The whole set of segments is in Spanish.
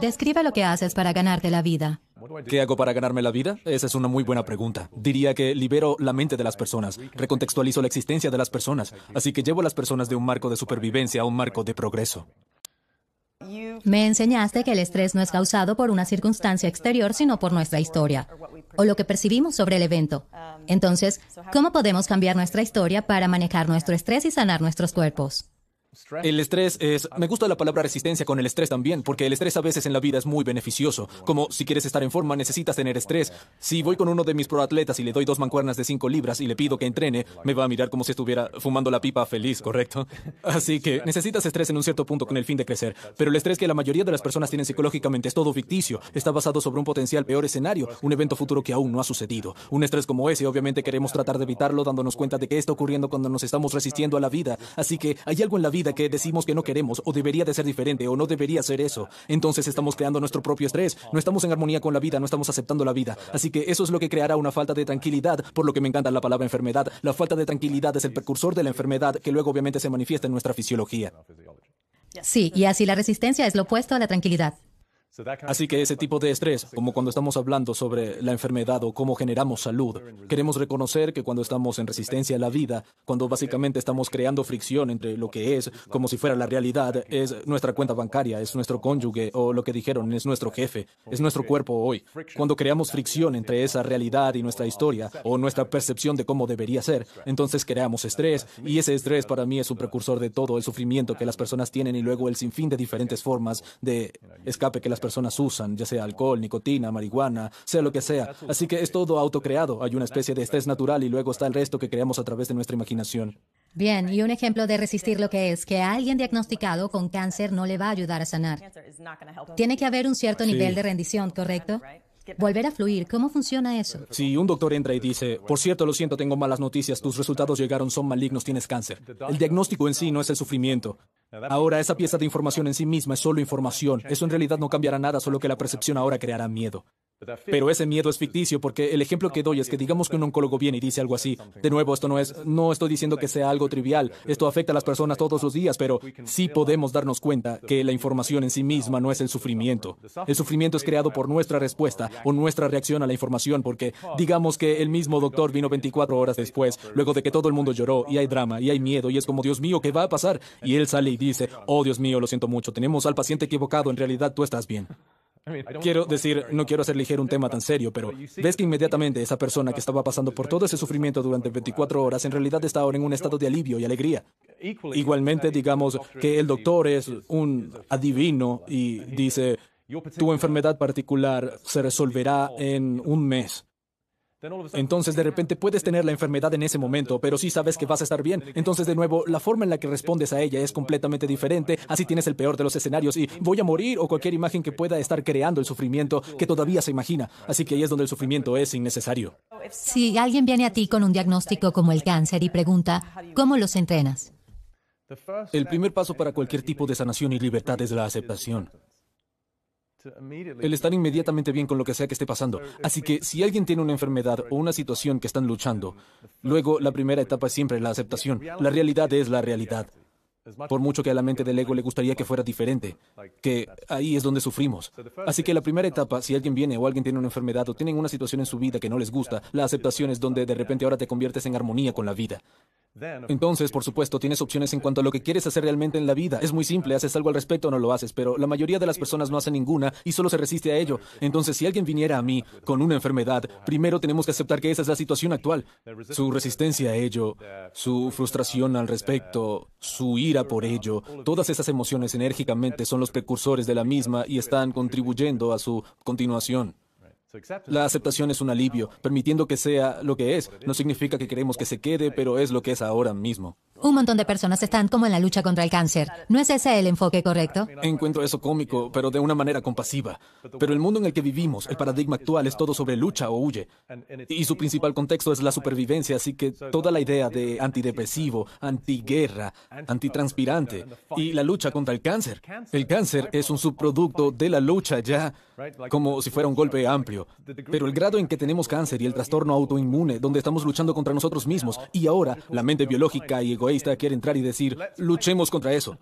Describe lo que haces para ganarte la vida. ¿Qué hago para ganarme la vida? Esa es una muy buena pregunta. Diría que libero la mente de las personas, recontextualizo la existencia de las personas, así que llevo a las personas de un marco de supervivencia a un marco de progreso. Me enseñaste que el estrés no es causado por una circunstancia exterior, sino por nuestra historia, o lo que percibimos sobre el evento. Entonces, ¿cómo podemos cambiar nuestra historia para manejar nuestro estrés y sanar nuestros cuerpos? El estrés es... Ah. Me gusta la palabra resistencia con el estrés también, porque el estrés a veces en la vida es muy beneficioso. Como si quieres estar en forma, necesitas tener estrés. Si voy con uno de mis proatletas y le doy dos mancuernas de 5 libras y le pido que entrene, me va a mirar como si estuviera fumando la pipa feliz, ¿correcto? Así que necesitas estrés en un cierto punto con el fin de crecer. Pero el estrés que la mayoría de las personas tienen psicológicamente es todo ficticio. Está basado sobre un potencial peor escenario, un evento futuro que aún no ha sucedido. Un estrés como ese, obviamente queremos tratar de evitarlo dándonos cuenta de que está ocurriendo cuando nos estamos resistiendo a la vida. Así que hay algo en la vida que decimos que no queremos o debería de ser diferente o no debería ser eso, entonces estamos creando nuestro propio estrés, no estamos en armonía con la vida, no estamos aceptando la vida. Así que eso es lo que creará una falta de tranquilidad, por lo que me encanta la palabra enfermedad. La falta de tranquilidad es el precursor de la enfermedad que luego obviamente se manifiesta en nuestra fisiología. Sí, y así la resistencia es lo opuesto a la tranquilidad. Así que ese tipo de estrés, como cuando estamos hablando sobre la enfermedad o cómo generamos salud, queremos reconocer que cuando estamos en resistencia a la vida, cuando básicamente estamos creando fricción entre lo que es, como si fuera la realidad, es nuestra cuenta bancaria, es nuestro cónyuge o lo que dijeron, es nuestro jefe, es nuestro cuerpo hoy. Cuando creamos fricción entre esa realidad y nuestra historia o nuestra percepción de cómo debería ser, entonces creamos estrés y ese estrés para mí es un precursor de todo el sufrimiento que las personas tienen y luego el sinfín de diferentes formas de escape que las personas personas usan, ya sea alcohol, nicotina, marihuana, sea lo que sea. Así que es todo autocreado. Hay una especie de estrés natural y luego está el resto que creamos a través de nuestra imaginación. Bien, y un ejemplo de resistir lo que es que a alguien diagnosticado con cáncer no le va a ayudar a sanar. Tiene que haber un cierto nivel de rendición, ¿correcto? Volver a fluir, ¿cómo funciona eso? Si un doctor entra y dice, por cierto, lo siento, tengo malas noticias, tus resultados llegaron, son malignos, tienes cáncer. El diagnóstico en sí no es el sufrimiento. Ahora, esa pieza de información en sí misma es solo información. Eso en realidad no cambiará nada, solo que la percepción ahora creará miedo. Pero ese miedo es ficticio porque el ejemplo que doy es que digamos que un oncólogo viene y dice algo así. De nuevo, esto no es, no estoy diciendo que sea algo trivial. Esto afecta a las personas todos los días, pero sí podemos darnos cuenta que la información en sí misma no es el sufrimiento. El sufrimiento es creado por nuestra respuesta o nuestra reacción a la información, porque digamos que el mismo doctor vino 24 horas después, luego de que todo el mundo lloró y hay drama y hay miedo y es como, Dios mío, ¿qué va a pasar? Y él sale y dice, oh Dios mío, lo siento mucho, tenemos al paciente equivocado, en realidad tú estás bien. Quiero decir, no quiero hacer ligero un tema tan serio, pero ves que inmediatamente esa persona que estaba pasando por todo ese sufrimiento durante 24 horas en realidad está ahora en un estado de alivio y alegría. Igualmente, digamos que el doctor es un adivino y dice, tu enfermedad particular se resolverá oh. en un mes. Entonces de repente puedes tener la enfermedad en ese momento, pero sí sabes que vas a estar bien. Entonces de nuevo, la forma en la que respondes a ella es completamente diferente. Así tienes el peor de los escenarios y voy a morir o cualquier imagen que pueda estar creando el sufrimiento que todavía se imagina. Así que ahí es donde el sufrimiento es innecesario. Si alguien viene a ti con un diagnóstico como el cáncer y pregunta, ¿cómo los entrenas? El primer paso para cualquier tipo de sanación y libertad es la aceptación. El estar inmediatamente bien con lo que sea que esté pasando. Así que si alguien tiene una enfermedad o una situación que están luchando, luego la primera etapa es siempre la aceptación. La realidad es la realidad. Por mucho que a la mente del ego le gustaría que fuera diferente, que ahí es donde sufrimos. Así que la primera etapa, si alguien viene o alguien tiene una enfermedad o tienen una situación en su vida que no les gusta, la aceptación es donde de repente ahora te conviertes en armonía con la vida. Entonces, por supuesto, tienes opciones en cuanto a lo que quieres hacer realmente en la vida. Es muy simple, haces algo al respecto o no lo haces, pero la mayoría de las personas no hacen ninguna y solo se resiste a ello. Entonces, si alguien viniera a mí con una enfermedad, primero tenemos que aceptar que esa es la situación actual. Su resistencia a ello, su frustración al respecto, su ira por ello, todas esas emociones enérgicamente son los precursores de la misma y están contribuyendo a su continuación. La aceptación es un alivio, permitiendo que sea lo que es. No significa que queremos que se quede, pero es lo que es ahora mismo. Un montón de personas están como en la lucha contra el cáncer. ¿No es ese el enfoque correcto? Encuentro eso cómico, pero de una manera compasiva. Pero el mundo en el que vivimos, el paradigma actual es todo sobre lucha o huye. Y su principal contexto es la supervivencia, así que toda la idea de antidepresivo, antiguerra, antitranspirante y la lucha contra el cáncer. El cáncer es un subproducto de la lucha ya, como si fuera un golpe amplio. Pero el grado en que tenemos cáncer y el trastorno autoinmune, donde estamos luchando contra nosotros mismos, y ahora la mente biológica y egoísta quiere entrar y decir, luchemos contra eso,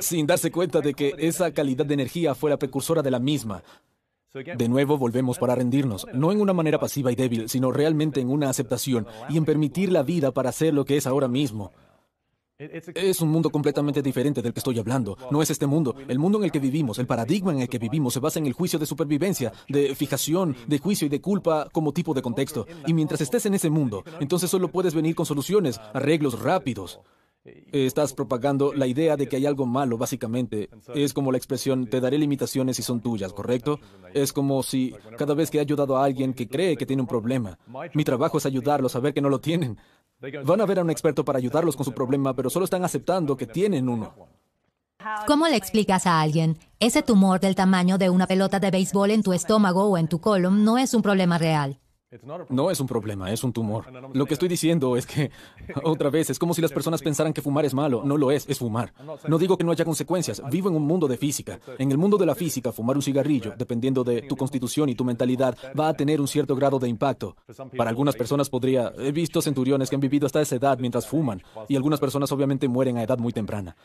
sin darse cuenta de que esa calidad de energía fue la precursora de la misma. De nuevo volvemos para rendirnos, no en una manera pasiva y débil, sino realmente en una aceptación y en permitir la vida para hacer lo que es ahora mismo. Es un mundo completamente diferente del que estoy hablando. No es este mundo. El mundo en el que vivimos, el paradigma en el que vivimos, se basa en el juicio de supervivencia, de fijación, de juicio y de culpa como tipo de contexto. Y mientras estés en ese mundo, entonces solo puedes venir con soluciones, arreglos rápidos. Estás propagando la idea de que hay algo malo, básicamente. Es como la expresión, te daré limitaciones si son tuyas, ¿correcto? Es como si cada vez que he ayudado a alguien que cree que tiene un problema, mi trabajo es ayudarlos a ver que no lo tienen. Van a ver a un experto para ayudarlos con su problema, pero solo están aceptando que tienen uno. ¿Cómo le explicas a alguien? Ese tumor del tamaño de una pelota de béisbol en tu estómago o en tu colon no es un problema real. No es un problema, es un tumor. Lo que estoy diciendo es que, otra vez, es como si las personas pensaran que fumar es malo. No lo es, es fumar. No digo que no haya consecuencias. Vivo en un mundo de física. En el mundo de la física, fumar un cigarrillo, dependiendo de tu constitución y tu mentalidad, va a tener un cierto grado de impacto. Para algunas personas podría... He visto centuriones que han vivido hasta esa edad mientras fuman, y algunas personas obviamente mueren a edad muy temprana.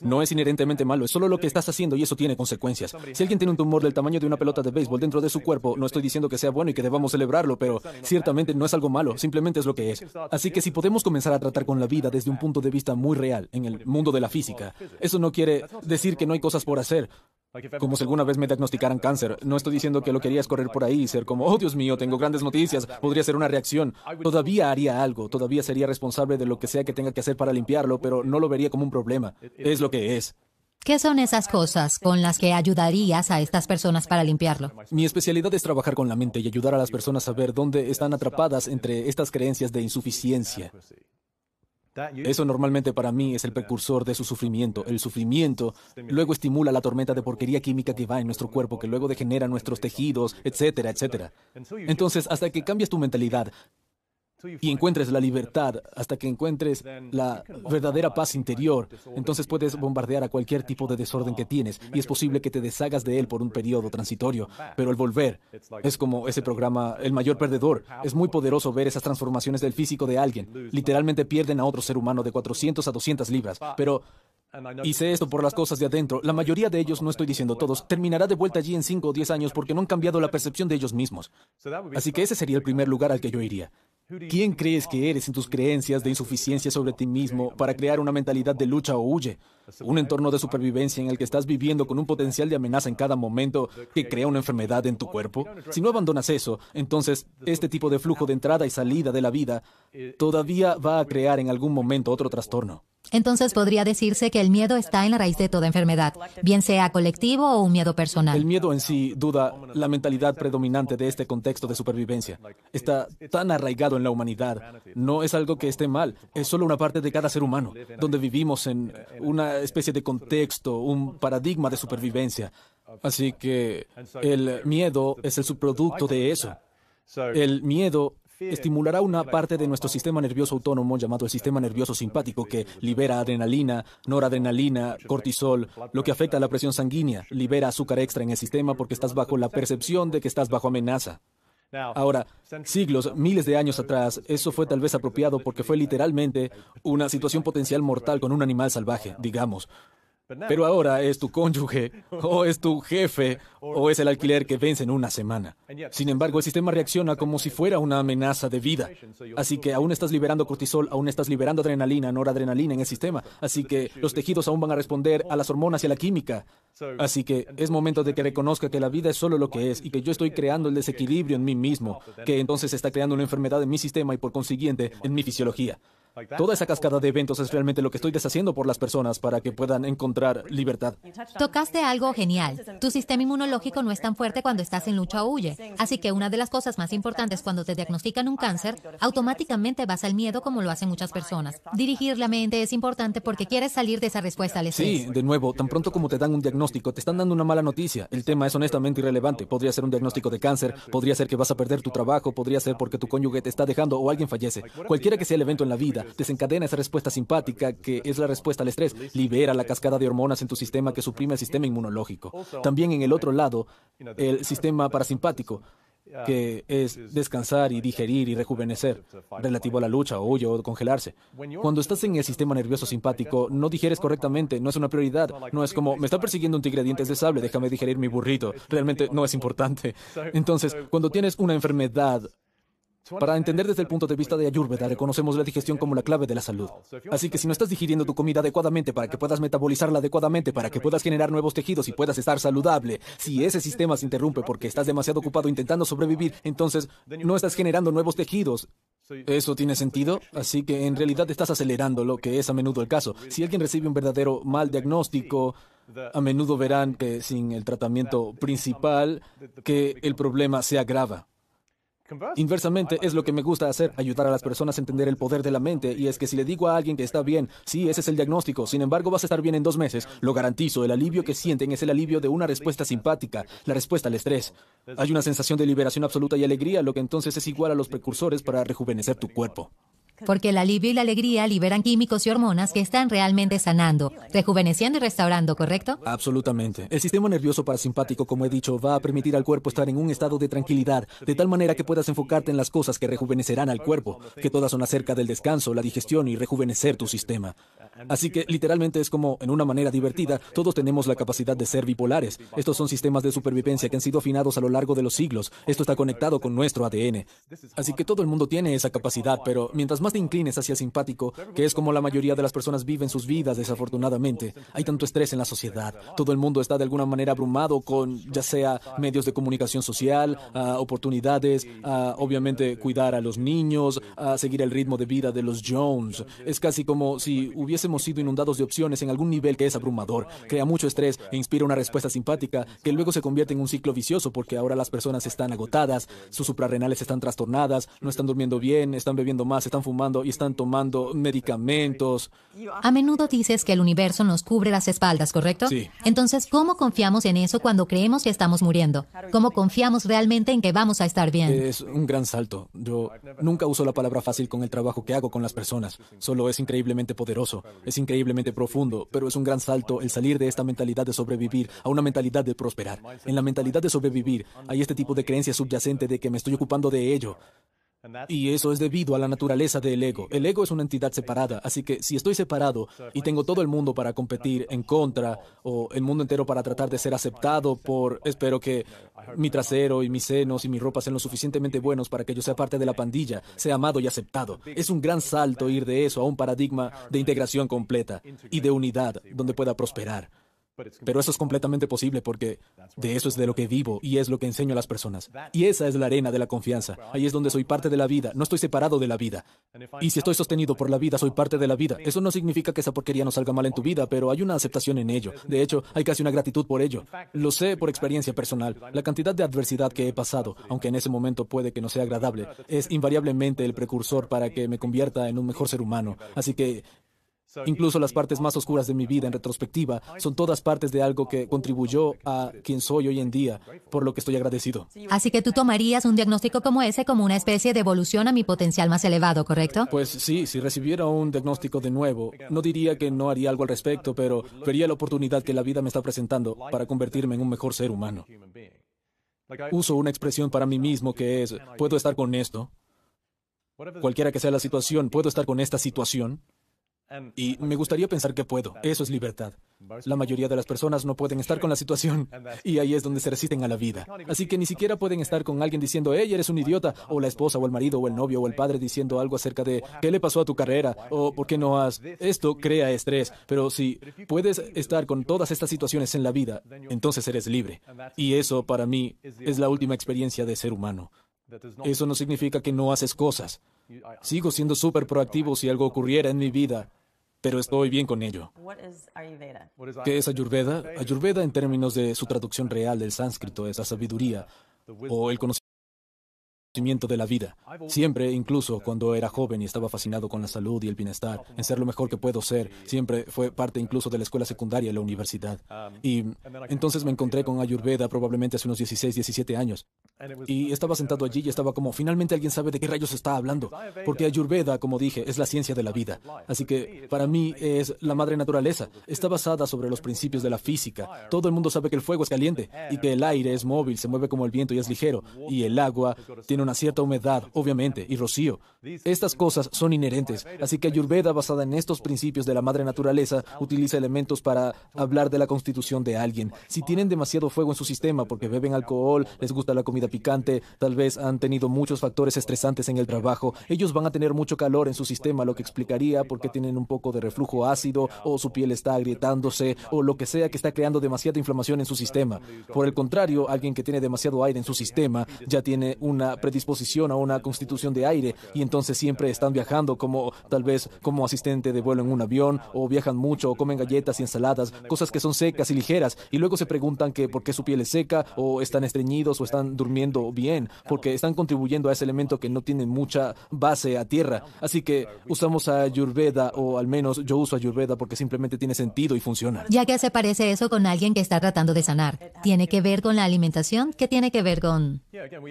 No es inherentemente malo, es solo lo que estás haciendo y eso tiene consecuencias. Si alguien tiene un tumor del tamaño de una pelota de béisbol dentro de su cuerpo, no estoy diciendo que sea bueno y que debamos celebrarlo, pero ciertamente no es algo malo, simplemente es lo que es. Así que si podemos comenzar a tratar con la vida desde un punto de vista muy real, en el mundo de la física, eso no quiere decir que no hay cosas por hacer. Como si alguna vez me diagnosticaran cáncer. No estoy diciendo que lo querías correr por ahí y ser como, oh Dios mío, tengo grandes noticias, podría ser una reacción. Todavía haría algo, todavía sería responsable de lo que sea que tenga que hacer para limpiarlo, pero no lo vería como un problema. Es lo que es. ¿Qué son esas cosas con las que ayudarías a estas personas para limpiarlo? Mi especialidad es trabajar con la mente y ayudar a las personas a ver dónde están atrapadas entre estas creencias de insuficiencia. Eso normalmente para mí es el precursor de su sufrimiento. El sufrimiento luego estimula la tormenta de porquería química que va en nuestro cuerpo, que luego degenera nuestros tejidos, etcétera, etcétera. Entonces, hasta que cambies tu mentalidad, y encuentres la libertad, hasta que encuentres la verdadera paz interior, entonces puedes bombardear a cualquier tipo de desorden que tienes y es posible que te deshagas de él por un periodo transitorio. Pero el volver es como ese programa El mayor perdedor. Es muy poderoso ver esas transformaciones del físico de alguien. Literalmente pierden a otro ser humano de 400 a 200 libras, pero y sé esto por las cosas de adentro. La mayoría de ellos, no estoy diciendo todos, terminará de vuelta allí en 5 o 10 años porque no han cambiado la percepción de ellos mismos. Así que ese sería el primer lugar al que yo iría. ¿Quién crees que eres en tus creencias de insuficiencia sobre ti mismo para crear una mentalidad de lucha o huye? Un entorno de supervivencia en el que estás viviendo con un potencial de amenaza en cada momento que crea una enfermedad en tu cuerpo. Si no abandonas eso, entonces este tipo de flujo de entrada y salida de la vida todavía va a crear en algún momento otro trastorno. Entonces podría decirse que el miedo está en la raíz de toda enfermedad, bien sea colectivo o un miedo personal. El miedo en sí, duda, la mentalidad predominante de este contexto de supervivencia. Está tan arraigado en la humanidad. No es algo que esté mal, es solo una parte de cada ser humano, donde vivimos en una especie de contexto, un paradigma de supervivencia. Así que el miedo es el subproducto de eso. El miedo estimulará una parte de nuestro sistema nervioso autónomo llamado el sistema nervioso simpático que libera adrenalina, noradrenalina, cortisol, lo que afecta a la presión sanguínea, libera azúcar extra en el sistema porque estás bajo la percepción de que estás bajo amenaza. Ahora, siglos, miles de años atrás, eso fue tal vez apropiado porque fue literalmente una situación potencial mortal con un animal salvaje, digamos. Pero ahora es tu cónyuge, o es tu jefe, o es el alquiler que vence en una semana. Sin embargo, el sistema reacciona como si fuera una amenaza de vida. Así que aún estás liberando cortisol, aún estás liberando adrenalina, noradrenalina en el sistema. Así que los tejidos aún van a responder a las hormonas y a la química. Así que es momento de que reconozca que la vida es solo lo que es y que yo estoy creando el desequilibrio en mí mismo, que entonces está creando una enfermedad en mi sistema y por consiguiente en mi fisiología. Toda esa cascada de eventos es realmente lo que estoy deshaciendo por las personas para que puedan encontrar libertad. Tocaste algo genial. Tu sistema inmunológico no es tan fuerte cuando estás en lucha o huye. Así que una de las cosas más importantes cuando te diagnostican un cáncer, automáticamente vas al miedo como lo hacen muchas personas. Dirigir la mente es importante porque quieres salir de esa respuesta al estrés. Sí, de nuevo, tan pronto como te dan un diagnóstico, te están dando una mala noticia. El tema es honestamente irrelevante. Podría ser un diagnóstico de cáncer, podría ser que vas a perder tu trabajo, podría ser porque tu cónyuge te está dejando o alguien fallece. Cualquiera que sea el evento en la vida, desencadena esa respuesta simpática que es la respuesta al estrés, libera la cascada de hormonas en tu sistema que suprime el sistema inmunológico. También en el otro lado, el sistema parasimpático que es descansar y digerir y rejuvenecer, relativo a la lucha, huyo o congelarse. Cuando estás en el sistema nervioso simpático, no digieres correctamente, no es una prioridad, no es como, me está persiguiendo un tigre de dientes de sable, déjame digerir mi burrito, realmente no es importante. Entonces, cuando tienes una enfermedad para entender desde el punto de vista de Ayurveda, reconocemos la digestión como la clave de la salud. Así que si no estás digiriendo tu comida adecuadamente para que puedas metabolizarla adecuadamente, para que puedas generar nuevos tejidos y puedas estar saludable, si ese sistema se interrumpe porque estás demasiado ocupado intentando sobrevivir, entonces no estás generando nuevos tejidos. ¿Eso tiene sentido? Así que en realidad estás acelerando lo que es a menudo el caso. Si alguien recibe un verdadero mal diagnóstico, a menudo verán que sin el tratamiento principal, que el problema se agrava. Inversamente, es lo que me gusta hacer, ayudar a las personas a entender el poder de la mente. Y es que si le digo a alguien que está bien, sí, ese es el diagnóstico, sin embargo vas a estar bien en dos meses, lo garantizo, el alivio que sienten es el alivio de una respuesta simpática, la respuesta al estrés. Hay una sensación de liberación absoluta y alegría, lo que entonces es igual a los precursores para rejuvenecer tu cuerpo. Porque el alivio y la alegría liberan químicos y hormonas que están realmente sanando, rejuveneciendo y restaurando, ¿correcto? Absolutamente. El sistema nervioso parasimpático, como he dicho, va a permitir al cuerpo estar en un estado de tranquilidad, de tal manera que puedas enfocarte en las cosas que rejuvenecerán al cuerpo, que todas son acerca del descanso, la digestión y rejuvenecer tu sistema. Así que literalmente es como, en una manera divertida, todos tenemos la capacidad de ser bipolares. Estos son sistemas de supervivencia que han sido afinados a lo largo de los siglos. Esto está conectado con nuestro ADN. Así que todo el mundo tiene esa capacidad, pero mientras más te inclines hacia simpático, que es como la mayoría de las personas viven sus vidas desafortunadamente, hay tanto estrés en la sociedad. Todo el mundo está de alguna manera abrumado con, ya sea medios de comunicación social, ah, oportunidades, ah, obviamente cuidar a los niños, a ah, seguir el ritmo de vida de los Jones. Es casi como si hubiésemos sido inundados de opciones en algún nivel que es abrumador, crea mucho estrés e inspira una respuesta simpática que luego se convierte en un ciclo vicioso porque ahora las personas están agotadas, sus suprarrenales están trastornadas, no están durmiendo bien, están bebiendo más, están fumando y están tomando medicamentos. A menudo dices que el universo nos cubre las espaldas, ¿correcto? Sí. Entonces, ¿cómo confiamos en eso cuando creemos que estamos muriendo? ¿Cómo confiamos realmente en que vamos a estar bien? Es un gran salto. Yo nunca uso la palabra fácil con el trabajo que hago con las personas. Solo es increíblemente poderoso. Es increíblemente profundo, pero es un gran salto el salir de esta mentalidad de sobrevivir a una mentalidad de prosperar. En la mentalidad de sobrevivir hay este tipo de creencia subyacente de que me estoy ocupando de ello, y eso es debido a la naturaleza del ego. El ego es una entidad separada, así que si estoy separado y tengo todo el mundo para competir en contra o el mundo entero para tratar de ser aceptado por, espero que mi trasero y mis senos y mi ropa sean lo suficientemente buenos para que yo sea parte de la pandilla, sea amado y aceptado. Es un gran salto ir de eso a un paradigma de integración completa y de unidad donde pueda prosperar. Pero eso es completamente posible porque de eso es de lo que vivo y es lo que enseño a las personas. Y esa es la arena de la confianza. Ahí es donde soy parte de la vida. No estoy separado de la vida. Y si estoy sostenido por la vida, soy parte de la vida. Eso no significa que esa porquería no salga mal en tu vida, pero hay una aceptación en ello. De hecho, hay casi una gratitud por ello. Lo sé por experiencia personal. La cantidad de adversidad que he pasado, aunque en ese momento puede que no sea agradable, es invariablemente el precursor para que me convierta en un mejor ser humano. Así que Incluso las partes más oscuras de mi vida en retrospectiva son todas partes de algo que contribuyó a quien soy hoy en día, por lo que estoy agradecido. Así que tú tomarías un diagnóstico como ese como una especie de evolución a mi potencial más elevado, ¿correcto? Pues sí, si recibiera un diagnóstico de nuevo, no diría que no haría algo al respecto, pero vería la oportunidad que la vida me está presentando para convertirme en un mejor ser humano. Uso una expresión para mí mismo que es, puedo estar con esto. Cualquiera que sea la situación, puedo estar con esta situación. Y me gustaría pensar que puedo. Eso es libertad. La mayoría de las personas no pueden estar con la situación. Y ahí es donde se resisten a la vida. Así que ni siquiera pueden estar con alguien diciendo, hey, eres un idiota. O la esposa, o el marido, o el novio, o el padre diciendo algo acerca de, ¿qué le pasó a tu carrera? O ¿por qué no has? Esto crea estrés. Pero si puedes estar con todas estas situaciones en la vida, entonces eres libre. Y eso para mí es la última experiencia de ser humano. Eso no significa que no haces cosas. Sigo siendo súper proactivo si algo ocurriera en mi vida pero estoy bien con ello. ¿Qué es Ayurveda? Ayurveda en términos de su traducción real del sánscrito es la sabiduría o el conocimiento de la vida. Siempre, incluso cuando era joven y estaba fascinado con la salud y el bienestar, en ser lo mejor que puedo ser, siempre fue parte incluso de la escuela secundaria y la universidad. Y entonces me encontré con Ayurveda probablemente hace unos 16, 17 años. Y estaba sentado allí y estaba como, finalmente alguien sabe de qué rayos está hablando. Porque Ayurveda, como dije, es la ciencia de la vida. Así que para mí es la madre naturaleza. Está basada sobre los principios de la física. Todo el mundo sabe que el fuego es caliente y que el aire es móvil, se mueve como el viento y es ligero. Y el agua tiene una cierta humedad, obviamente, y rocío. Estas cosas son inherentes, así que Ayurveda, basada en estos principios de la madre naturaleza, utiliza elementos para hablar de la constitución de alguien. Si tienen demasiado fuego en su sistema porque beben alcohol, les gusta la comida picante, tal vez han tenido muchos factores estresantes en el trabajo, ellos van a tener mucho calor en su sistema, lo que explicaría por qué tienen un poco de reflujo ácido o su piel está agrietándose o lo que sea que está creando demasiada inflamación en su sistema. Por el contrario, alguien que tiene demasiado aire en su sistema ya tiene una predisposición disposición a una constitución de aire y entonces siempre están viajando como tal vez como asistente de vuelo en un avión o viajan mucho o comen galletas y ensaladas, cosas que son secas y ligeras y luego se preguntan que por qué su piel es seca o están estreñidos o están durmiendo bien porque están contribuyendo a ese elemento que no tiene mucha base a tierra. Así que usamos a Ayurveda o al menos yo uso Ayurveda porque simplemente tiene sentido y funciona. Ya que se parece eso con alguien que está tratando de sanar, ¿tiene que ver con la alimentación? ¿Qué tiene que ver con...?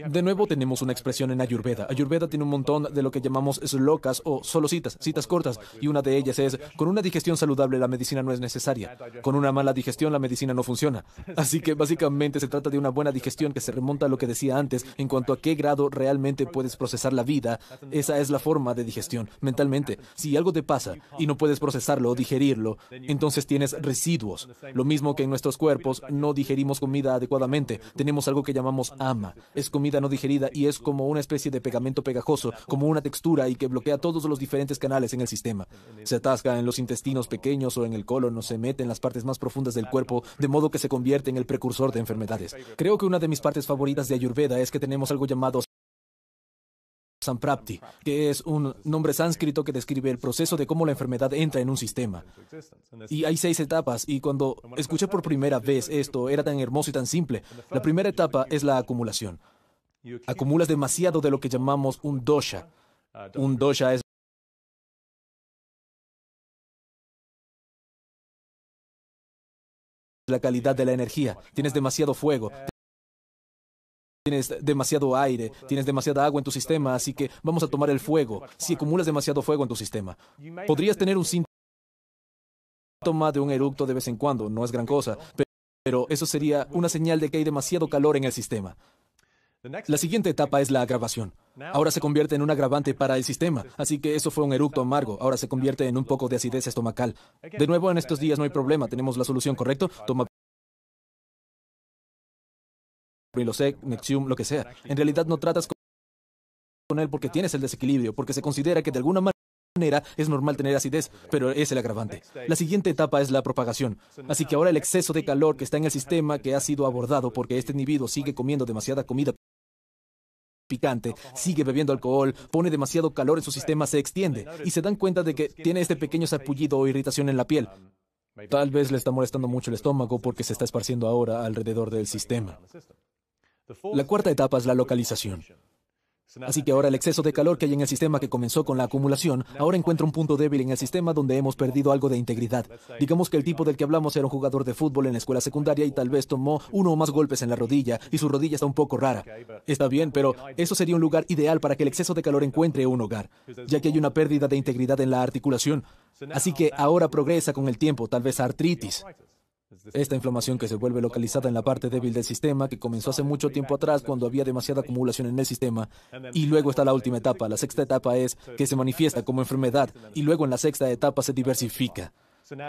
De nuevo tenemos una expresión en Ayurveda. Ayurveda tiene un montón de lo que llamamos slocas o solo citas, citas cortas, y una de ellas es, con una digestión saludable la medicina no es necesaria, con una mala digestión la medicina no funciona. Así que básicamente se trata de una buena digestión que se remonta a lo que decía antes en cuanto a qué grado realmente puedes procesar la vida. Esa es la forma de digestión, mentalmente. Si algo te pasa y no puedes procesarlo o digerirlo, entonces tienes residuos. Lo mismo que en nuestros cuerpos no digerimos comida adecuadamente, tenemos algo que llamamos ama. Es comida no digerida y es como una especie de pegamento pegajoso, como una textura y que bloquea todos los diferentes canales en el sistema. Se atasca en los intestinos pequeños o en el colon, o se mete en las partes más profundas del cuerpo, de modo que se convierte en el precursor de enfermedades. Creo que una de mis partes favoritas de Ayurveda es que tenemos algo llamado Samprapti, que es un nombre sánscrito que describe el proceso de cómo la enfermedad entra en un sistema. Y hay seis etapas, y cuando escuché por primera vez esto, era tan hermoso y tan simple. La primera etapa es la acumulación acumulas demasiado de lo que llamamos un dosha. Ah, un dosha es la calidad de la energía. Tienes demasiado fuego. Tienes demasiado aire, tienes demasiada agua en tu sistema, así que vamos a tomar el fuego. Si acumulas demasiado fuego en tu sistema, podrías tener un síntoma de un eructo de vez en cuando, no es gran cosa, pero eso sería una señal de que hay demasiado calor en el sistema. La siguiente etapa es la agravación. Ahora se convierte en un agravante para el sistema, así que eso fue un eructo amargo, ahora se convierte en un poco de acidez estomacal. De nuevo, en estos días no hay problema, tenemos la solución, ¿correcto? Toma Prilosec, Nexium, lo que sea. En realidad no tratas con él porque tienes el desequilibrio, porque se considera que de alguna manera es normal tener acidez, pero es el agravante. La siguiente etapa es la propagación. Así que ahora el exceso de calor que está en el sistema que ha sido abordado porque este individuo sigue comiendo demasiada comida picante, sigue bebiendo alcohol, pone demasiado calor en su sistema, se extiende y se dan cuenta de que tiene este pequeño sarpullido o irritación en la piel. Tal vez le está molestando mucho el estómago porque se está esparciendo ahora alrededor del sistema. La cuarta etapa es la localización. Así que ahora el exceso de calor que hay en el sistema que comenzó con la acumulación, ahora encuentra un punto débil en el sistema donde hemos perdido algo de integridad. Digamos que el tipo del que hablamos era un jugador de fútbol en la escuela secundaria y tal vez tomó uno o más golpes en la rodilla y su rodilla está un poco rara. Está bien, pero eso sería un lugar ideal para que el exceso de calor encuentre un hogar, ya que hay una pérdida de integridad en la articulación. Así que ahora progresa con el tiempo, tal vez artritis. Esta inflamación que se vuelve localizada en la parte débil del sistema, que comenzó hace mucho tiempo atrás cuando había demasiada acumulación en el sistema. Y luego está la última etapa. La sexta etapa es que se manifiesta como enfermedad y luego en la sexta etapa se diversifica.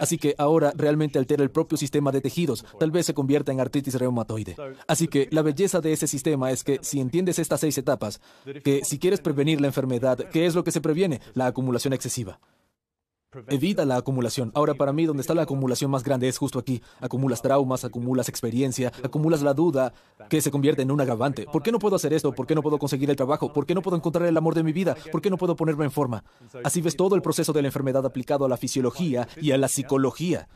Así que ahora realmente altera el propio sistema de tejidos, tal vez se convierta en artritis reumatoide. Así que la belleza de ese sistema es que si entiendes estas seis etapas, que si quieres prevenir la enfermedad, ¿qué es lo que se previene? La acumulación excesiva evita la acumulación. Ahora, para mí, donde está la acumulación más grande es justo aquí. Acumulas traumas, acumulas experiencia, acumulas la duda que se convierte en un agravante. ¿Por qué no puedo hacer esto? ¿Por qué no puedo conseguir el trabajo? ¿Por qué no puedo encontrar el amor de mi vida? ¿Por qué no puedo ponerme en forma? Así ves todo el proceso de la enfermedad aplicado a la fisiología y a la psicología.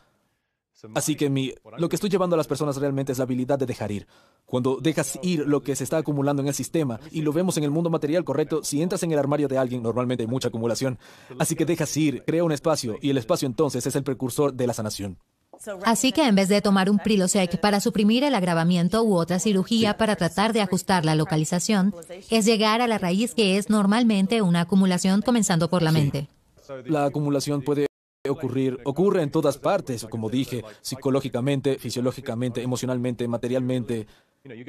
Así que lo que estoy llevando a las personas realmente es la habilidad de dejar ir. Cuando dejas ir lo que se está acumulando en el sistema y lo vemos en el mundo material, correcto, si entras en el armario de alguien, normalmente hay mucha acumulación. Así que dejas ir, crea un espacio y el espacio entonces es el precursor de la sanación. Así que en vez de tomar un Prilosec para suprimir el agravamiento u otra cirugía para tratar de ajustar la localización, es llegar a la raíz que es normalmente una acumulación comenzando por la mente. La acumulación puede ocurrir, ocurre en todas partes, como dije, psicológicamente, fisiológicamente, emocionalmente, materialmente,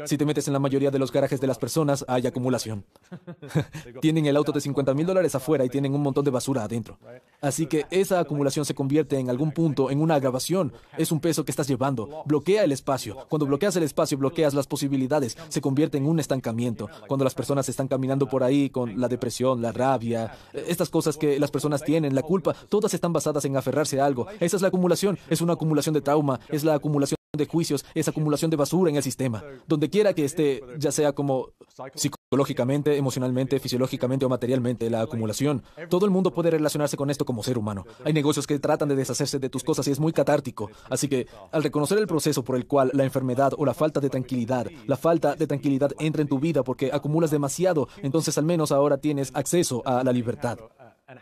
si te metes en la mayoría de los garajes de las personas, hay acumulación. tienen el auto de 50 mil dólares afuera y tienen un montón de basura adentro. Así que esa acumulación se convierte en algún punto en una agravación. Es un peso que estás llevando. Bloquea el espacio. Cuando bloqueas el espacio, bloqueas las posibilidades. Se convierte en un estancamiento. Cuando las personas están caminando por ahí con la depresión, la rabia, eh, estas cosas que las personas tienen, la culpa, todas están basadas en aferrarse a algo. Esa es la acumulación. Es una acumulación de trauma. Es la acumulación de juicios es acumulación de basura en el sistema, donde quiera que esté, ya sea como psicológicamente, emocionalmente, fisiológicamente o materialmente, la acumulación. Todo el mundo puede relacionarse con esto como ser humano. Hay negocios que tratan de deshacerse de tus cosas y es muy catártico. Así que, al reconocer el proceso por el cual la enfermedad o la falta de tranquilidad, la falta de tranquilidad entra en tu vida porque acumulas demasiado, entonces al menos ahora tienes acceso a la libertad.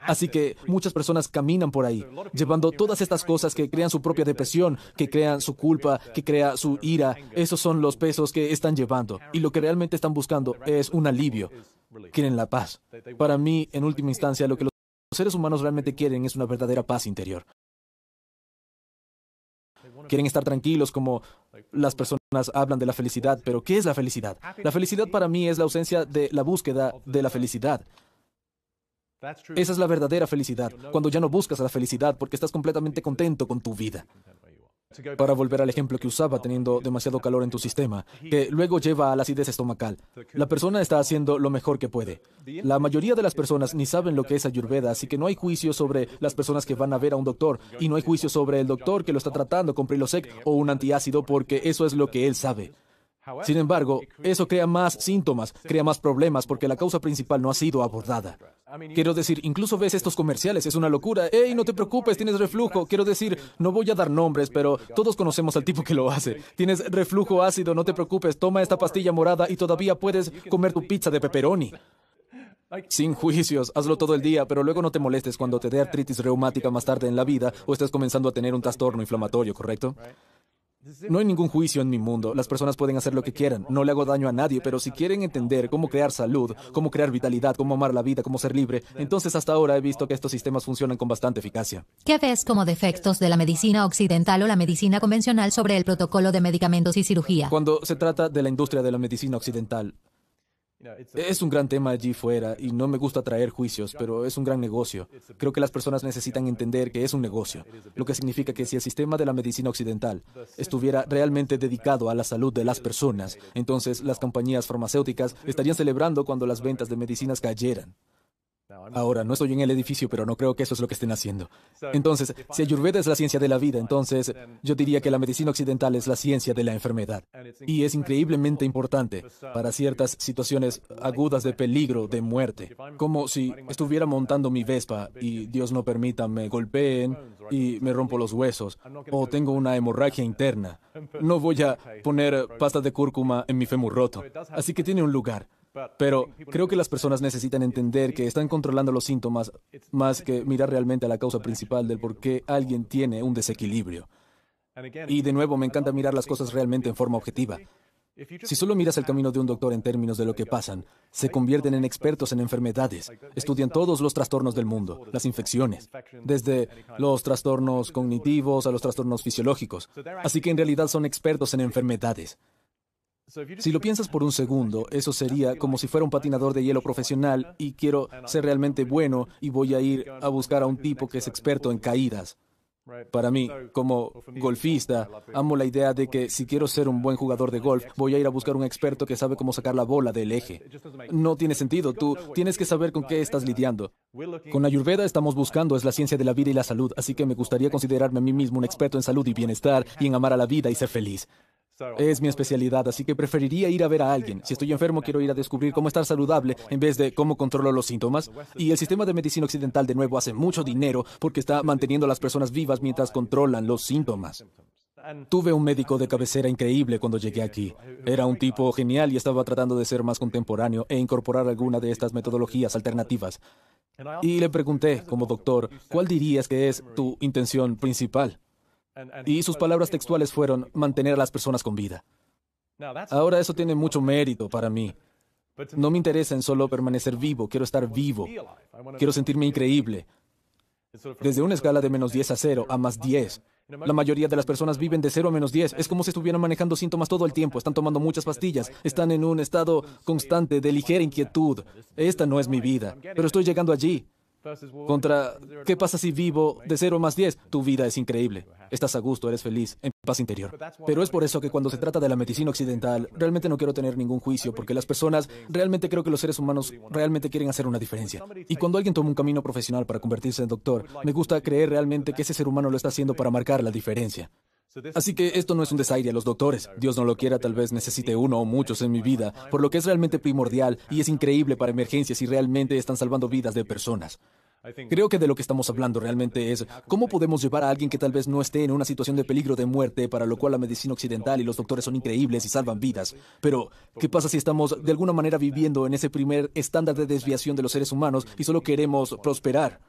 Así que muchas personas caminan por ahí, llevando todas estas cosas que crean su propia depresión, que crean su culpa, que crea su ira. Esos son los pesos que están llevando. Y lo que realmente están buscando es un alivio. Quieren la paz. Para mí, en última instancia, lo que los seres humanos realmente quieren es una verdadera paz interior. Quieren estar tranquilos como las personas hablan de la felicidad, pero ¿qué es la felicidad? La felicidad para mí es la ausencia de la búsqueda de la felicidad. Esa es la verdadera felicidad, cuando ya no buscas la felicidad porque estás completamente contento con tu vida. Para volver al ejemplo que usaba teniendo demasiado calor en tu sistema, que luego lleva a la acidez estomacal. La persona está haciendo lo mejor que puede. La mayoría de las personas ni saben lo que es ayurveda, así que no hay juicio sobre las personas que van a ver a un doctor y no hay juicio sobre el doctor que lo está tratando con Prilosec o un antiácido porque eso es lo que él sabe. Sin embargo, eso crea más síntomas, crea más problemas porque la causa principal no ha sido abordada. Quiero decir, incluso ves estos comerciales, es una locura. Ey, no te preocupes, tienes reflujo. Quiero decir, no voy a dar nombres, pero todos conocemos al tipo que lo hace. Tienes reflujo ácido, no te preocupes, toma esta pastilla morada y todavía puedes comer tu pizza de pepperoni. Sin juicios, hazlo todo el día, pero luego no te molestes cuando te dé artritis reumática más tarde en la vida o estés comenzando a tener un trastorno inflamatorio, ¿correcto? No hay ningún juicio en mi mundo. Las personas pueden hacer lo que quieran. No le hago daño a nadie, pero si quieren entender cómo crear salud, cómo crear vitalidad, cómo amar la vida, cómo ser libre, entonces hasta ahora he visto que estos sistemas funcionan con bastante eficacia. ¿Qué ves como defectos de la medicina occidental o la medicina convencional sobre el protocolo de medicamentos y cirugía? Cuando se trata de la industria de la medicina occidental, es un gran tema allí fuera y no me gusta traer juicios, pero es un gran negocio. Creo que las personas necesitan entender que es un negocio, lo que significa que si el sistema de la medicina occidental estuviera realmente dedicado a la salud de las personas, entonces las compañías farmacéuticas estarían celebrando cuando las ventas de medicinas cayeran. Ahora, no estoy en el edificio, pero no creo que eso es lo que estén haciendo. Entonces, si Ayurveda es la ciencia de la vida, entonces yo diría que la medicina occidental es la ciencia de la enfermedad. Y es increíblemente importante para ciertas situaciones agudas de peligro, de muerte. Como si estuviera montando mi Vespa y, Dios no permita, me golpeen y me rompo los huesos o tengo una hemorragia interna. No voy a poner pasta de cúrcuma en mi fémur roto. Así que tiene un lugar. Pero creo que las personas necesitan entender que están controlando los síntomas más que mirar realmente a la causa principal del por qué alguien tiene un desequilibrio. Y de nuevo, me encanta mirar las cosas realmente en forma objetiva. Si solo miras el camino de un doctor en términos de lo que pasan, se convierten en expertos en enfermedades, estudian todos los trastornos del mundo, las infecciones, desde los trastornos cognitivos a los trastornos fisiológicos. Así que en realidad son expertos en enfermedades. Si lo piensas por un segundo, eso sería como si fuera un patinador de hielo profesional y quiero ser realmente bueno y voy a ir a buscar a un tipo que es experto en caídas. Para mí, como golfista, amo la idea de que si quiero ser un buen jugador de golf, voy a ir a buscar un experto que sabe cómo sacar la bola del eje. No tiene sentido, tú tienes que saber con qué estás lidiando. Con la Ayurveda estamos buscando es la ciencia de la vida y la salud, así que me gustaría considerarme a mí mismo un experto en salud y bienestar y en amar a la vida y ser feliz. Es mi especialidad, así que preferiría ir a ver a alguien. Si estoy enfermo, quiero ir a descubrir cómo estar saludable en vez de cómo controlo los síntomas. Y el sistema de medicina occidental, de nuevo, hace mucho dinero porque está manteniendo a las personas vivas mientras controlan los síntomas. Tuve un médico de cabecera increíble cuando llegué aquí. Era un tipo genial y estaba tratando de ser más contemporáneo e incorporar alguna de estas metodologías alternativas. Y le pregunté, como doctor, ¿cuál dirías que es tu intención principal? Y sus palabras textuales fueron mantener a las personas con vida. Ahora eso tiene mucho mérito para mí. No me interesa en solo permanecer vivo, quiero estar vivo. Quiero sentirme increíble. Desde una escala de menos 10 a 0 a más 10. La mayoría de las personas viven de 0 a menos 10. Es como si estuvieran manejando síntomas todo el tiempo. Están tomando muchas pastillas. Están en un estado constante de ligera inquietud. Esta no es mi vida. Pero estoy llegando allí. Contra, ¿qué pasa si vivo de 0 más 10? Tu vida es increíble. Estás a gusto, eres feliz, en paz interior. Pero es por eso que cuando se trata de la medicina occidental, realmente no quiero tener ningún juicio, porque las personas, realmente creo que los seres humanos realmente quieren hacer una diferencia. Y cuando alguien toma un camino profesional para convertirse en doctor, me gusta creer realmente que ese ser humano lo está haciendo para marcar la diferencia. Así que esto no es un desaire a los doctores. Dios no lo quiera, tal vez necesite uno o muchos en mi vida, por lo que es realmente primordial y es increíble para emergencias y realmente están salvando vidas de personas. Creo que de lo que estamos hablando realmente es cómo podemos llevar a alguien que tal vez no esté en una situación de peligro de muerte, para lo cual la medicina occidental y los doctores son increíbles y salvan vidas. Pero, ¿qué pasa si estamos de alguna manera viviendo en ese primer estándar de desviación de los seres humanos y solo queremos prosperar?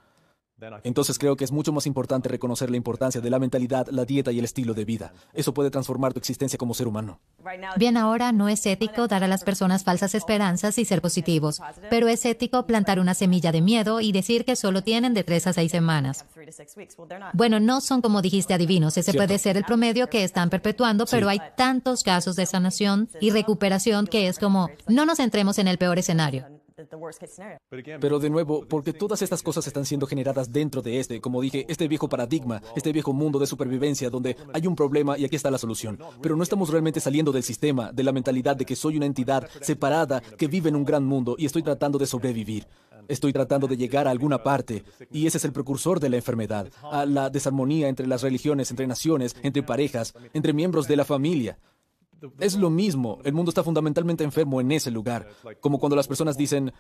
Entonces creo que es mucho más importante reconocer la importancia de la mentalidad, la dieta y el estilo de vida. Eso puede transformar tu existencia como ser humano. Bien, ahora no es ético dar a las personas falsas esperanzas y ser positivos, pero es ético plantar una semilla de miedo y decir que solo tienen de tres a seis semanas. Bueno, no son como dijiste adivinos, ese puede ser el promedio que están perpetuando, pero hay tantos casos de sanación y recuperación que es como, no nos entremos en el peor escenario. Pero de nuevo, porque todas estas cosas están siendo generadas dentro de este, como dije, este viejo paradigma, este viejo mundo de supervivencia donde hay un problema y aquí está la solución. Pero no estamos realmente saliendo del sistema, de la mentalidad de que soy una entidad separada que vive en un gran mundo y estoy tratando de sobrevivir. Estoy tratando de llegar a alguna parte y ese es el precursor de la enfermedad, a la desarmonía entre las religiones, entre naciones, entre parejas, entre miembros de la familia. Es lo mismo, el mundo está fundamentalmente enfermo en ese lugar, como cuando las personas dicen,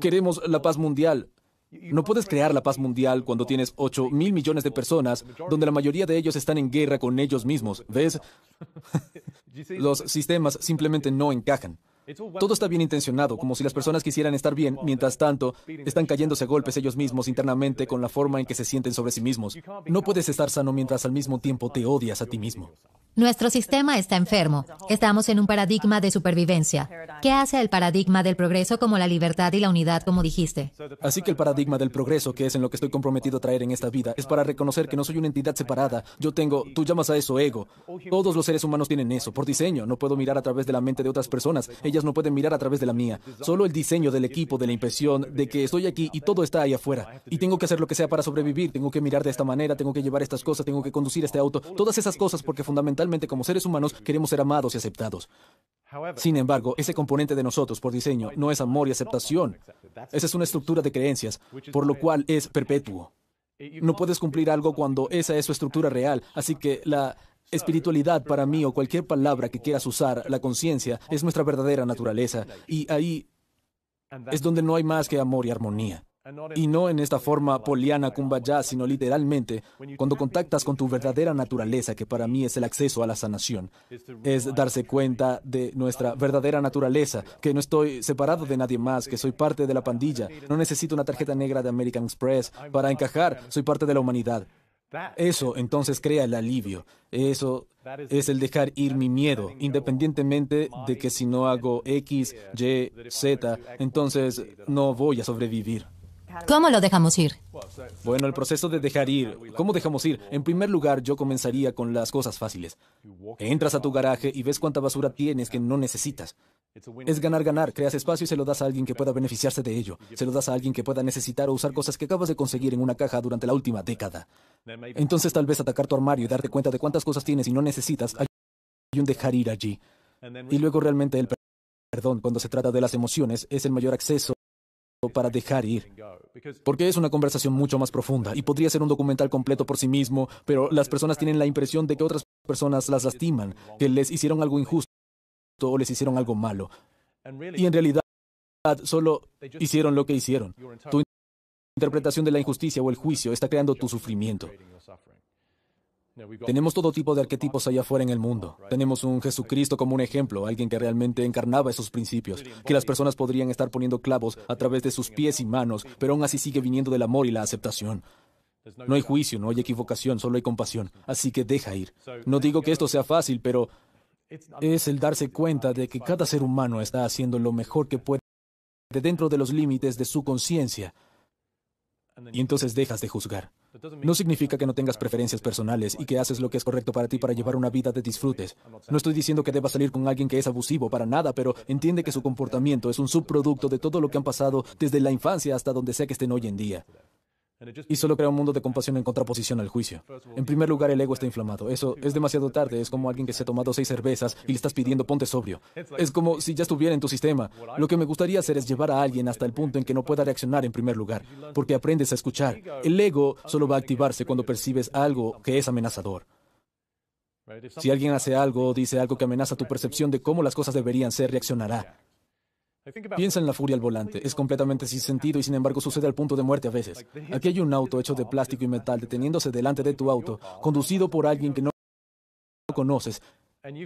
queremos la paz mundial. No puedes crear la paz mundial cuando tienes 8 mil millones de personas, donde la mayoría de ellos están en guerra con ellos mismos. ¿Ves? Los sistemas simplemente no encajan. Todo está bien intencionado, como si las personas quisieran estar bien, mientras tanto, están cayéndose golpes ellos mismos internamente con la forma en que se sienten sobre sí mismos. No puedes estar sano mientras al mismo tiempo te odias a ti mismo. Nuestro sistema está enfermo. Estamos en un paradigma de supervivencia. ¿Qué hace el paradigma del progreso como la libertad y la unidad, como dijiste? Así que el paradigma del progreso, que es en lo que estoy comprometido a traer en esta vida, es para reconocer que no soy una entidad separada. Yo tengo, tú llamas a eso ego. Todos los seres humanos tienen eso, por diseño. No puedo mirar a través de la mente de otras personas. Ellas no pueden mirar a través de la mía. Solo el diseño del equipo, de la impresión, de que estoy aquí y todo está ahí afuera. Y tengo que hacer lo que sea para sobrevivir, tengo que mirar de esta manera, tengo que llevar estas cosas, tengo que conducir este auto, todas esas cosas porque fundamentalmente como seres humanos queremos ser amados y aceptados. Sin embargo, ese componente de nosotros por diseño no es amor y aceptación. Esa es una estructura de creencias, por lo cual es perpetuo. No puedes cumplir algo cuando esa es su estructura real. Así que la Espiritualidad para mí o cualquier palabra que quieras usar, la conciencia, es nuestra verdadera naturaleza. Y ahí es donde no hay más que amor y armonía. Y no en esta forma poliana kumbaya, sino literalmente, cuando contactas con tu verdadera naturaleza, que para mí es el acceso a la sanación, es darse cuenta de nuestra verdadera naturaleza, que no estoy separado de nadie más, que soy parte de la pandilla, no necesito una tarjeta negra de American Express para encajar, soy parte de la humanidad. Eso entonces crea el alivio. Eso es el dejar ir mi miedo, independientemente de que si no hago X, Y, Z, entonces no voy a sobrevivir. ¿Cómo lo dejamos ir? Bueno, el proceso de dejar ir. ¿Cómo dejamos ir? En primer lugar, yo comenzaría con las cosas fáciles. Entras a tu garaje y ves cuánta basura tienes que no necesitas. Es ganar, ganar. Creas espacio y se lo das a alguien que pueda beneficiarse de ello. Se lo das a alguien que pueda necesitar o usar cosas que acabas de conseguir en una caja durante la última década. Entonces tal vez atacar tu armario y darte cuenta de cuántas cosas tienes y no necesitas. Hay un dejar ir allí. Y luego realmente el perdón, cuando se trata de las emociones, es el mayor acceso para dejar ir. Porque es una conversación mucho más profunda y podría ser un documental completo por sí mismo, pero las personas tienen la impresión de que otras personas las lastiman, que les hicieron algo injusto o les hicieron algo malo. Y en realidad solo hicieron lo que hicieron. Tu interpretación de la injusticia o el juicio está creando tu sufrimiento. Tenemos todo tipo de arquetipos allá afuera en el mundo. Tenemos un Jesucristo como un ejemplo, alguien que realmente encarnaba esos principios, que las personas podrían estar poniendo clavos a través de sus pies y manos, pero aún así sigue viniendo del amor y la aceptación. No hay juicio, no hay equivocación, solo hay compasión. Así que deja ir. No digo que esto sea fácil, pero es el darse cuenta de que cada ser humano está haciendo lo mejor que puede dentro de los límites de su conciencia. Y entonces dejas de juzgar. No significa que no tengas preferencias personales y que haces lo que es correcto para ti para llevar una vida de disfrutes. No estoy diciendo que debas salir con alguien que es abusivo para nada, pero entiende que su comportamiento es un subproducto de todo lo que han pasado desde la infancia hasta donde sea que estén hoy en día. Y solo crea un mundo de compasión en contraposición al juicio. En primer lugar, el ego está inflamado. Eso es demasiado tarde. Es como alguien que se ha tomado seis cervezas y le estás pidiendo ponte sobrio. Es como si ya estuviera en tu sistema. Lo que me gustaría hacer es llevar a alguien hasta el punto en que no pueda reaccionar en primer lugar, porque aprendes a escuchar. El ego solo va a activarse cuando percibes algo que es amenazador. Si alguien hace algo o dice algo que amenaza tu percepción de cómo las cosas deberían ser, reaccionará. Piensa en la furia al volante. Es completamente sin sentido y sin embargo sucede al punto de muerte a veces. Aquí hay un auto hecho de plástico y metal deteniéndose delante de tu auto, conducido por alguien que no conoces.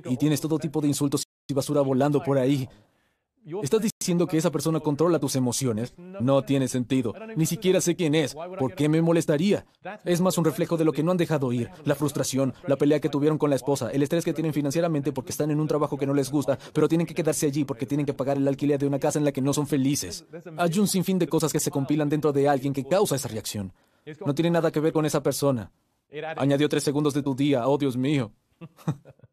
Y tienes todo tipo de insultos y basura volando por ahí. Estás diciendo que esa persona controla tus emociones. No tiene sentido. Ni siquiera sé quién es. ¿Por qué me molestaría? Es más un reflejo de lo que no han dejado ir. La frustración, la pelea que tuvieron con la esposa, el estrés que tienen financieramente porque están en un trabajo que no les gusta, pero tienen que quedarse allí porque tienen que pagar el alquiler de una casa en la que no son felices. Hay un sinfín de cosas que se compilan dentro de alguien que causa esa reacción. No tiene nada que ver con esa persona. Añadió tres segundos de tu día. Oh, Dios mío.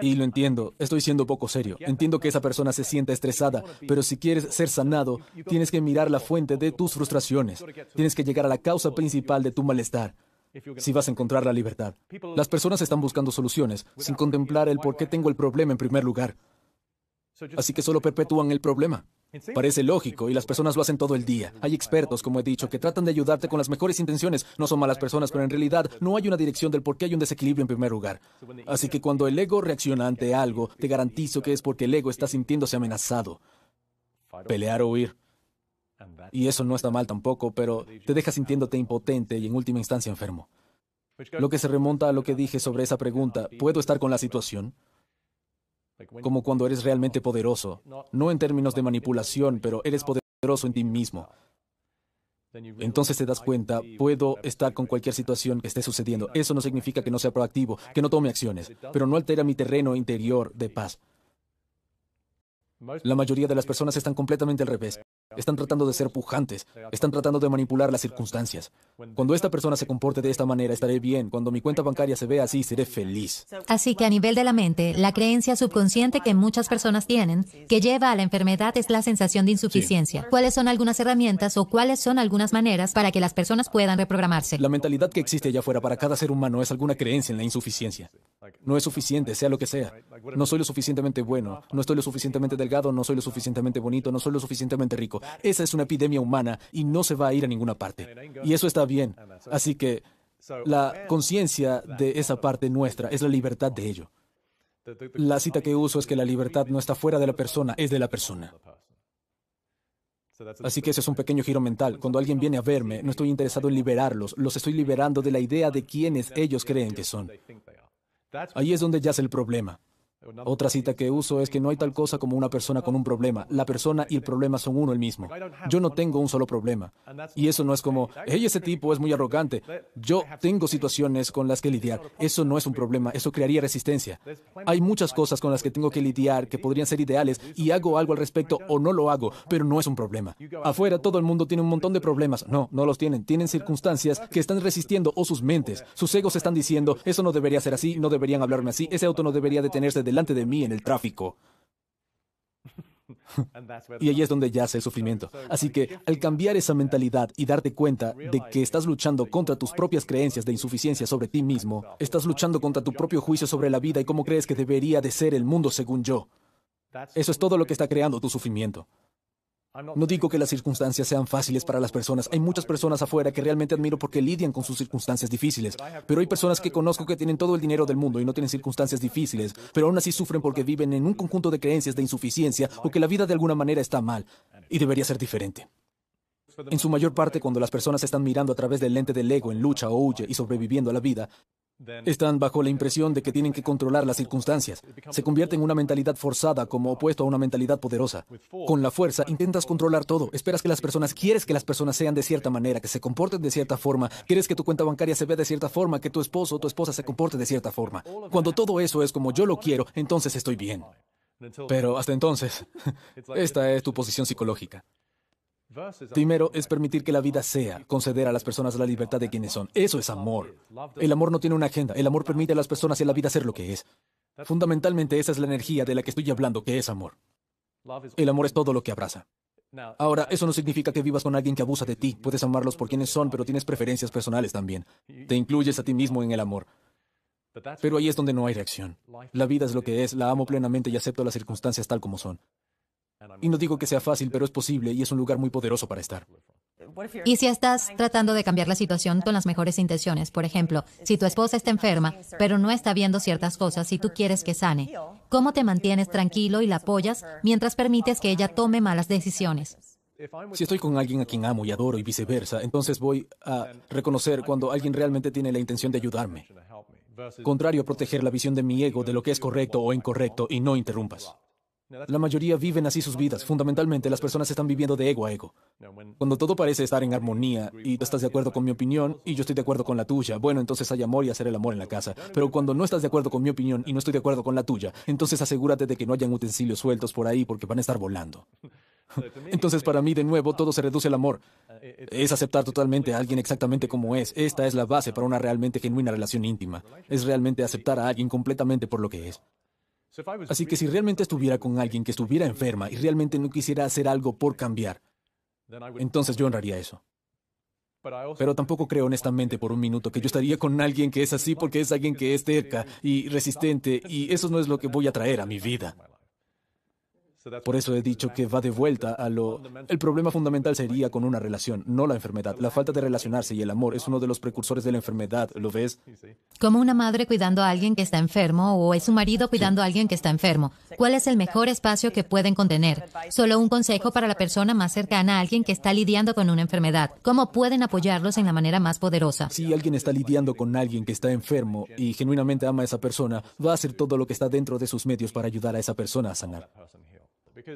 Y lo entiendo, estoy siendo poco serio. Entiendo que esa persona se sienta estresada, pero si quieres ser sanado, tienes que mirar la fuente de tus frustraciones. Tienes que llegar a la causa principal de tu malestar si vas a encontrar la libertad. Las personas están buscando soluciones sin contemplar el por qué tengo el problema en primer lugar. Así que solo perpetúan el problema. Parece lógico y las personas lo hacen todo el día. Hay expertos, como he dicho, que tratan de ayudarte con las mejores intenciones. No son malas personas, pero en realidad no hay una dirección del por qué hay un desequilibrio en primer lugar. Así que cuando el ego reacciona ante algo, te garantizo que es porque el ego está sintiéndose amenazado. Pelear o huir. Y eso no está mal tampoco, pero te deja sintiéndote impotente y en última instancia enfermo. Lo que se remonta a lo que dije sobre esa pregunta, ¿puedo estar con la situación? como cuando eres realmente poderoso, no en términos de manipulación, pero eres poderoso en ti mismo. Entonces te das cuenta, puedo estar con cualquier situación que esté sucediendo. Eso no significa que no sea proactivo, que no tome acciones, pero no altera mi terreno interior de paz. La mayoría de las personas están completamente al revés. Están tratando de ser pujantes. Están tratando de manipular las circunstancias. Cuando esta persona se comporte de esta manera, estaré bien. Cuando mi cuenta bancaria se vea así, seré feliz. Así que a nivel de la mente, la creencia subconsciente que muchas personas tienen, que lleva a la enfermedad, es la sensación de insuficiencia. ¿Cuáles son algunas herramientas o cuáles son algunas maneras para que las personas puedan reprogramarse? La mentalidad que existe allá afuera para cada ser humano es alguna creencia en la insuficiencia. No es suficiente, sea lo que sea. No soy lo suficientemente bueno, no estoy lo suficientemente delgado, no soy lo suficientemente bonito, no soy lo suficientemente rico esa es una epidemia humana y no se va a ir a ninguna parte. Y eso está bien. Así que la conciencia de esa parte nuestra es la libertad de ello. La cita que uso es que la libertad no está fuera de la persona, es de la persona. Así que ese es un pequeño giro mental. Cuando alguien viene a verme, no estoy interesado en liberarlos, los estoy liberando de la idea de quiénes ellos creen que son. Ahí es donde yace el problema. Otra cita que uso es que no hay tal cosa como una persona con un problema. La persona y el problema son uno el mismo. Yo no tengo un solo problema. Y eso no es como, hey, ese tipo es muy arrogante. Yo tengo situaciones con las que lidiar. Eso no es un problema. Eso crearía resistencia. Hay muchas cosas con las que tengo que lidiar que podrían ser ideales y hago algo al respecto o no lo hago, pero no es un problema. Afuera todo el mundo tiene un montón de problemas. No, no los tienen. Tienen circunstancias que están resistiendo o sus mentes, sus egos están diciendo, eso no debería ser así, no deberían hablarme así, ese auto no debería detenerse de delante de mí en el tráfico. Y ahí es donde yace el sufrimiento. Así que al cambiar esa mentalidad y darte cuenta de que estás luchando contra tus propias creencias de insuficiencia sobre ti mismo, estás luchando contra tu propio juicio sobre la vida y cómo crees que debería de ser el mundo según yo. Eso es todo lo que está creando tu sufrimiento. Ah, no digo que las circunstancias sean fáciles para las personas. Hay muchas personas afuera que realmente admiro porque lidian con sus circunstancias difíciles. Pero hay personas que conozco que tienen todo el dinero del mundo y no tienen circunstancias difíciles, pero aún así sufren porque viven en un conjunto de creencias de insuficiencia o que la vida de alguna manera está mal y debería ser diferente. En su mayor parte, cuando las personas están mirando a través del lente del ego en lucha o huye y sobreviviendo a la vida, están bajo la impresión de que tienen que controlar las circunstancias. Se convierte en una mentalidad forzada como opuesto a una mentalidad poderosa. Con la fuerza intentas controlar todo. Esperas que las personas, quieres que las personas sean de cierta manera, que se comporten de cierta forma. Quieres que tu cuenta bancaria se vea de cierta forma, que tu esposo o tu esposa se comporte de cierta forma. Cuando todo eso es como yo lo quiero, entonces estoy bien. Pero hasta entonces, esta es tu posición psicológica. Primero es permitir que la vida sea, conceder a las personas la libertad de quienes son. Eso es amor. El amor no tiene una agenda. El amor permite a las personas y a la vida ser lo que es. Fundamentalmente esa es la energía de la que estoy hablando, que es amor. El amor es todo lo que abraza. Ahora, eso no significa que vivas con alguien que abusa de ti. Puedes amarlos por quienes son, pero tienes preferencias personales también. Te incluyes a ti mismo en el amor. Pero ahí es donde no hay reacción. La vida es lo que es, la amo plenamente y acepto las circunstancias tal como son. Y no digo que sea fácil, pero es posible y es un lugar muy poderoso para estar. Y si estás tratando de cambiar la situación con las mejores intenciones, por ejemplo, si tu esposa está enferma, pero no está viendo ciertas cosas y tú quieres que sane, ¿cómo te mantienes tranquilo y la apoyas mientras permites que ella tome malas decisiones? Si estoy con alguien a quien amo y adoro y viceversa, entonces voy a reconocer cuando alguien realmente tiene la intención de ayudarme. Contrario a proteger la visión de mi ego de lo que es correcto o incorrecto y no interrumpas. La mayoría viven así sus vidas. Fundamentalmente, las personas están viviendo de ego a ego. Cuando todo parece estar en armonía y tú estás de acuerdo con mi opinión y yo estoy de acuerdo con la tuya, bueno, entonces hay amor y hacer el amor en la casa. Pero cuando no estás de acuerdo con mi opinión y no estoy de acuerdo con la tuya, entonces asegúrate de que no hayan utensilios sueltos por ahí porque van a estar volando. Entonces, para mí, de nuevo, todo se reduce al amor. Es aceptar totalmente a alguien exactamente como es. Esta es la base para una realmente genuina relación íntima. Es realmente aceptar a alguien completamente por lo que es. Así que si realmente estuviera con alguien que estuviera enferma y realmente no quisiera hacer algo por cambiar, entonces yo honraría eso. Pero tampoco creo honestamente por un minuto que yo estaría con alguien que es así porque es alguien que es cerca y resistente y eso no es lo que voy a traer a mi vida. Por eso he dicho que va de vuelta a lo... El problema fundamental sería con una relación, no la enfermedad. La falta de relacionarse y el amor es uno de los precursores de la enfermedad, ¿lo ves? Como una madre cuidando a alguien que está enfermo o es su marido cuidando a alguien que está enfermo. ¿Cuál es el mejor espacio que pueden contener? Solo un consejo para la persona más cercana a alguien que está lidiando con una enfermedad. ¿Cómo pueden apoyarlos en la manera más poderosa? Si alguien está lidiando con alguien que está enfermo y genuinamente ama a esa persona, va a hacer todo lo que está dentro de sus medios para ayudar a esa persona a sanar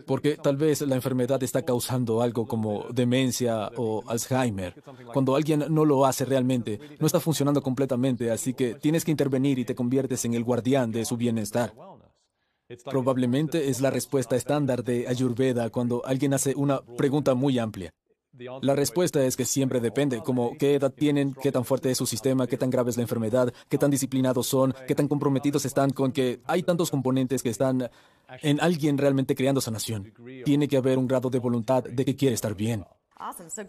porque tal vez la enfermedad está causando algo como demencia o Alzheimer. Cuando alguien no lo hace realmente, no está funcionando completamente, así que tienes que intervenir y te conviertes en el guardián de su bienestar. Probablemente es la respuesta estándar de Ayurveda cuando alguien hace una pregunta muy amplia. La respuesta es que siempre depende, como qué edad tienen, qué tan fuerte es su sistema, qué tan grave es la enfermedad, qué tan disciplinados son, qué tan comprometidos están con que hay tantos componentes que están en alguien realmente creando sanación. Tiene que haber un grado de voluntad de que quiere estar bien.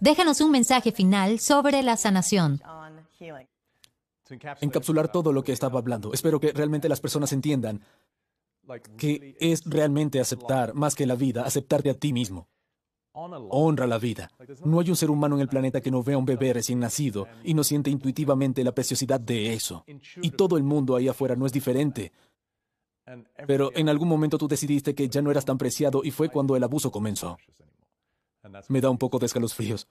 Déjanos un mensaje final sobre la sanación. Encapsular todo lo que estaba hablando. Espero que realmente las personas entiendan que es realmente aceptar, más que la vida, aceptarte a ti mismo. Honra la vida. No hay un ser humano en el planeta que no vea un bebé recién nacido y no siente intuitivamente la preciosidad de eso. Y todo el mundo ahí afuera no es diferente. Pero en algún momento tú decidiste que ya no eras tan preciado y fue cuando el abuso comenzó. Me da un poco de escalofríos.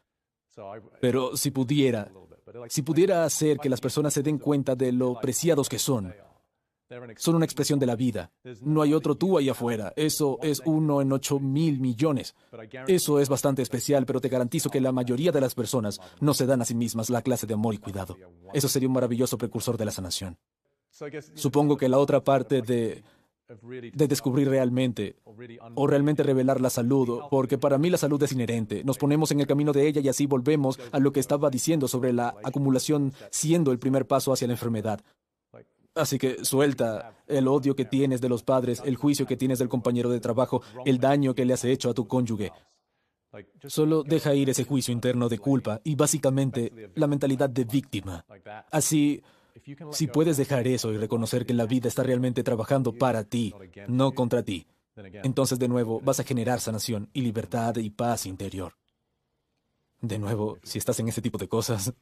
Pero si pudiera, si pudiera hacer que las personas se den cuenta de lo preciados que son, son una expresión de la vida. No hay otro tú ahí afuera. Eso es uno en ocho mil millones. Eso es bastante especial, pero te garantizo que la mayoría de las personas no se dan a sí mismas la clase de amor y cuidado. Eso sería un maravilloso precursor de la sanación. Supongo que la otra parte de de descubrir realmente o realmente revelar la salud, porque para mí la salud es inherente. Nos ponemos en el camino de ella y así volvemos a lo que estaba diciendo sobre la acumulación siendo el primer paso hacia la enfermedad. Así que suelta el odio que tienes de los padres, el juicio que tienes del compañero de trabajo, el daño que le has hecho a tu cónyuge. Solo deja ir ese juicio interno de culpa y básicamente la mentalidad de víctima. Así, si puedes dejar eso y reconocer que la vida está realmente trabajando para ti, no contra ti, entonces de nuevo vas a generar sanación y libertad y paz interior. De nuevo, si estás en ese tipo de cosas,